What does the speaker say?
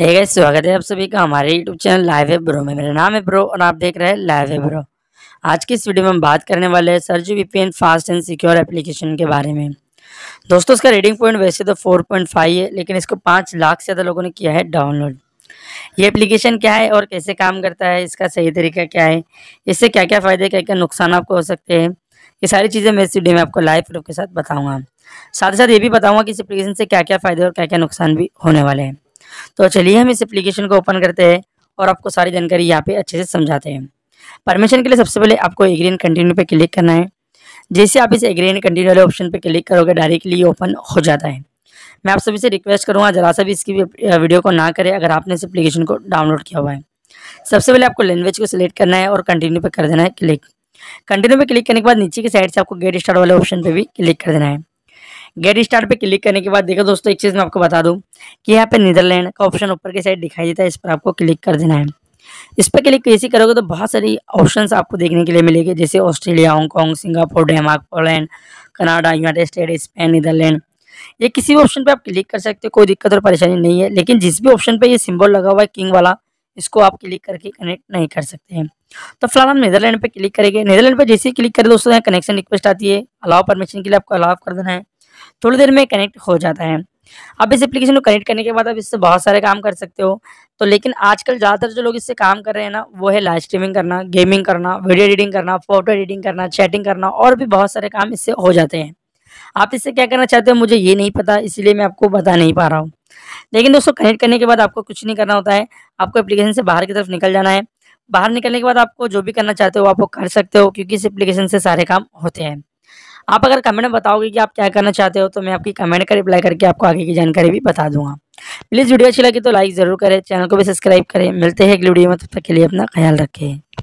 hey guys, स्वागत है आप सभी का हमारे YouTube चैनल लाइव है ब्रो में मेरा नाम है ब्रो और आप देख रहे हैं लाइव है ब्रो आज की इस वीडियो में हम बात करने वाले हैं P VPN fast and secure application के बारे में दोस्तों इसका रेटिंग पॉइंट वैसे तो 4.5 है लेकिन इसको 5 लाख से ज़्यादा लोगों ने किया है डाउनलोड ये एप्लीकेशन क्या है और कैसे काम करता है इसका सही तरीका क्या है इससे क्या क्या फ़ायदे क्या क्या नुकसान आपको हो सकते हैं ये सारी चीज़ें मैं इस वीडियो में आपको लाइव प्रूफ के साथ बताऊँगा साथ ही साथ ये भी बताऊँगा कि इस एप्लीकेशन से क्या क्या फ़ायदे और क्या क्या नुकसान भी होने वाले हैं तो चलिए हम इस एप्लीकेशन को ओपन करते हैं और आपको सारी जानकारी यहाँ पे अच्छे से समझाते हैं परमिशन के लिए सबसे पहले आपको एग्री एंड कंटिन्यू पे क्लिक करना है जैसे आप इस एग्री एंड कंटिन्यू वाले ऑप्शन पे क्लिक करोगे डायरेक्टली ओपन हो जाता है मैं आप सभी से रिक्वेस्ट करूँगा ज़रा सा भी इसकी वीडियो को ना करें अगर आपने इस एप्लीकेशन को डाउनलोड किया हुआ है सबसे पहले आपको लैंग्वेज को सिलेक्ट करना है और कंटिन्यू पर कर देना है क्लिक कंटिन्यू पर क्लिक करने के बाद नीचे की साइड से आपको गेट स्टार्ट वाले ऑप्शन पर भी क्लिक कर देना है गेट स्टार्ट पे क्लिक करने के बाद देखो दोस्तों एक चीज़ मैं आपको बता दूं कि यहाँ पे नीदरलैंड का ऑप्शन ऊपर की साइड दिखाई देता है इस पर आपको क्लिक कर देना है इस पर क्लिक ऐसे करोगे तो बहुत सारी ऑप्शन आपको देखने के लिए मिलेगी जैसे Australia Hong Kong Singapore Denmark Poland Canada United State Spain Netherlands ये किसी भी ऑप्शन पर आप क्लिक कर सकते हो कोई दिक्कत और परेशानी नहीं है लेकिन जिस भी ऑप्शन पर ये सिम्बल लगा हुआ है किंग वाला इसको आप क्लिक करके कनेक्ट नहीं कर सकते हैं तो फिलहाल हम नीदरलैंड पे क्लिक करेंगे नीदरलैंड पे जैसे ही क्लिक करें दोस्तों यहाँ कनेक्शन रिक्वेस्ट आती है अलाव परमिशन के लिए आपको अलाव कर देना है थोड़ी देर में कनेक्ट हो जाता है आप इस एप्लीकेशन को कनेक्ट करने के बाद आप इससे बहुत सारे काम कर सकते हो तो लेकिन आजकल ज़्यादातर जो लोग इससे काम कर रहे हैं ना वो है लाइव स्ट्रीमिंग करना गेमिंग करना वीडियो एडिटिंग करना फोटो एडिटिंग करना चैटिंग करना और भी बहुत सारे काम इससे हो जाते हैं आप इससे क्या करना चाहते हो मुझे ये नहीं पता इसलिए मैं आपको बता नहीं पा रहा हूँ लेकिन दोस्तों कनेक्ट करने के बाद आपको कुछ नहीं करना होता है आपको एप्लीकेशन से बाहर की तरफ निकल जाना है बाहर निकलने के बाद आपको जो भी करना चाहते हो वो कर सकते हो क्योंकि इस एप्लीकेशन से सारे काम होते हैं आप अगर कमेंट में बताओगे कि आप क्या करना चाहते हो तो मैं आपकी कमेंट का रिप्लाई करके आपको आगे की जानकारी भी बता दूंगा प्लीज़ वीडियो अच्छी लगी तो लाइक ज़रूर करें चैनल को भी सब्सक्राइब करें मिलते हैं अगली वीडियो में तब तक के लिए अपना ख्याल रखें